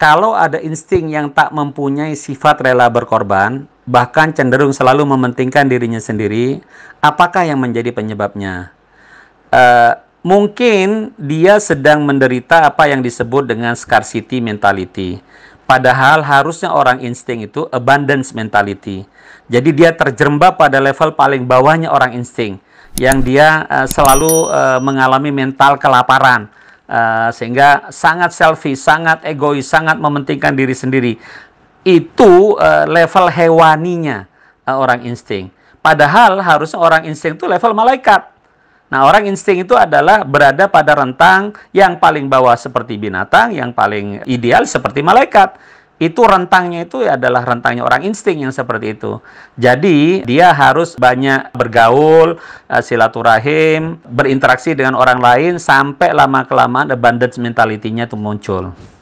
kalau ada insting yang tak mempunyai sifat rela berkorban, bahkan cenderung selalu mementingkan dirinya sendiri, apakah yang menjadi penyebabnya? Uh, mungkin dia sedang menderita apa yang disebut dengan scarcity mentality. Padahal harusnya orang insting itu abundance mentality. Jadi dia terjerembab pada level paling bawahnya orang insting yang dia uh, selalu uh, mengalami mental kelaparan Eh, sehingga sangat selfie sangat egois, sangat mementingkan diri sendiri. Itu uh, level hewaninya uh, orang insting. Padahal harusnya orang insting itu level malaikat. Nah, orang insting itu adalah berada pada rentang yang paling bawah seperti binatang, yang paling ideal seperti malaikat itu rentangnya itu ya adalah rentangnya orang insting yang seperti itu. Jadi dia harus banyak bergaul, eh, silaturahim, berinteraksi dengan orang lain sampai lama kelamaan abundance mentality-nya itu muncul.